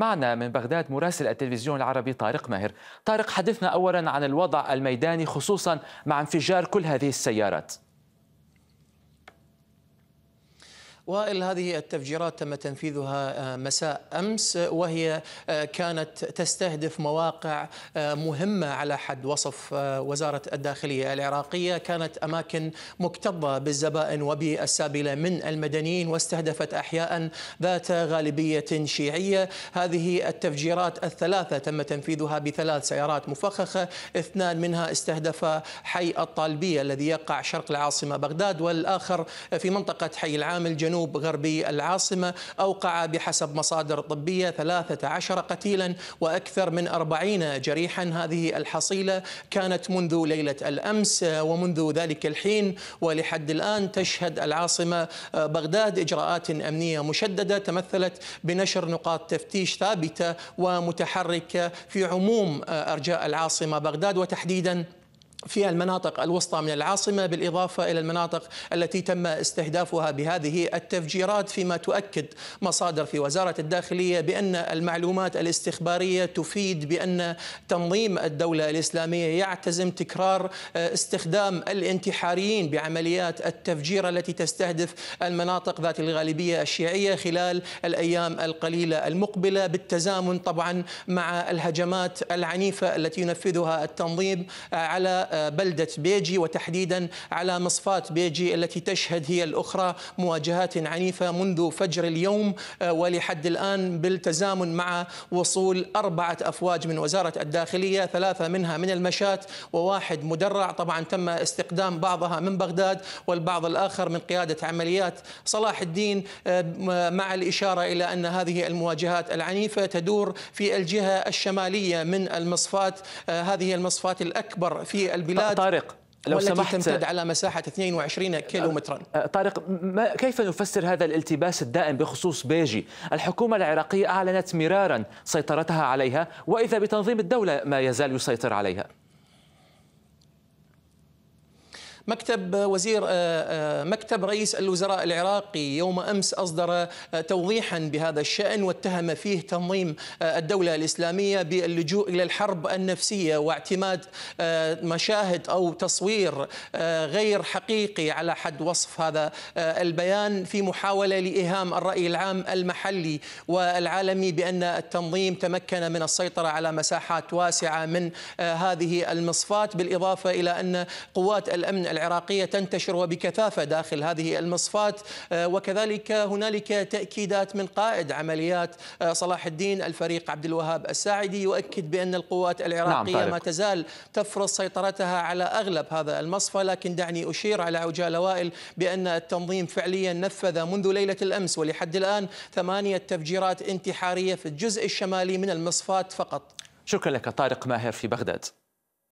معنا من بغداد مراسل التلفزيون العربي طارق ماهر طارق حدثنا أولا عن الوضع الميداني خصوصا مع انفجار كل هذه السيارات وائل هذه التفجيرات تم تنفيذها آه، مساء امس وهي آه، كانت تستهدف مواقع آه، مهمه على حد وصف وزاره الداخليه العراقيه، كانت اماكن مكتظه بالزبائن وبالسابله من المدنيين واستهدفت احياء ذات غالبيه شيعيه، هذه التفجيرات الثلاثه تم تنفيذها بثلاث سيارات مفخخه، اثنان منها استهدف حي الطالبيه الذي يقع شرق العاصمه بغداد والاخر في منطقه حي العامل جنوب جنوب غربي العاصمة أوقع بحسب مصادر طبية 13 قتيلا وأكثر من 40 جريحا هذه الحصيلة كانت منذ ليلة الأمس ومنذ ذلك الحين ولحد الآن تشهد العاصمة بغداد إجراءات أمنية مشددة تمثلت بنشر نقاط تفتيش ثابتة ومتحركة في عموم أرجاء العاصمة بغداد وتحديدا في المناطق الوسطى من العاصمة بالإضافة إلى المناطق التي تم استهدافها بهذه التفجيرات فيما تؤكد مصادر في وزارة الداخلية بأن المعلومات الاستخبارية تفيد بأن تنظيم الدولة الإسلامية يعتزم تكرار آه، استخدام الانتحاريين بعمليات التفجير التي تستهدف المناطق ذات الغالبية الشيعية خلال الأيام القليلة المقبلة بالتزامن طبعا مع الهجمات العنيفة التي ينفذها التنظيم آه، على آه، بلدة بيجي وتحديدا على مصفاة بيجي التي تشهد هي الأخرى مواجهات عنيفة منذ فجر اليوم آه، ولحد الآن بالتزامن مع وصول أربعة أفواج من وزارة الداخلية ثلاثة منها من المشات وواحد مدرع طبعا تم استقدام بعضها من بغداد والبعض الآخر من قيادة عمليات صلاح الدين آه، مع الإشارة إلى أن هذه المواجهات العنيفة تدور في الجهة الشمالية من المصفات آه، هذه المصفات الأكبر في البلاد البلاد طارق لو والتي سمحت تمتد على مساحة 22 مترا آه، آه، طارق ما كيف نفسر هذا الالتباس الدائم بخصوص بيجي الحكومة العراقية أعلنت مرارا سيطرتها عليها وإذا بتنظيم الدولة ما يزال يسيطر عليها مكتب وزير آه، آه، مكتب رئيس الوزراء العراقي يوم امس اصدر آه، توضيحا بهذا الشان واتهم فيه تنظيم الدوله الاسلاميه باللجوء الى الحرب النفسيه واعتماد مشاهد او تصوير غير حقيقي على حد وصف هذا البيان في محاوله لايهام الراي العام المحلي والعالمي بان التنظيم تمكن من السيطره على مساحات واسعه من هذه المصفات بالاضافه الى ان قوات الامن العراقية تنتشر وبكثافة داخل هذه المصفات آه، وكذلك هنالك تأكيدات من قائد عمليات آه، صلاح الدين الفريق عبد الوهاب الساعدي يؤكد بأن القوات نعم، العراقية نعم ما تزال تفرض سيطرتها على أغلب هذا المصفى لكن دعني أشير على عجال وائل بأن التنظيم فعليا نفذ منذ ليلة الأمس ولحد الآن ثمانية تفجيرات انتحارية في الجزء الشمالي من المصفات فقط شكرا لك طارق ماهر في بغداد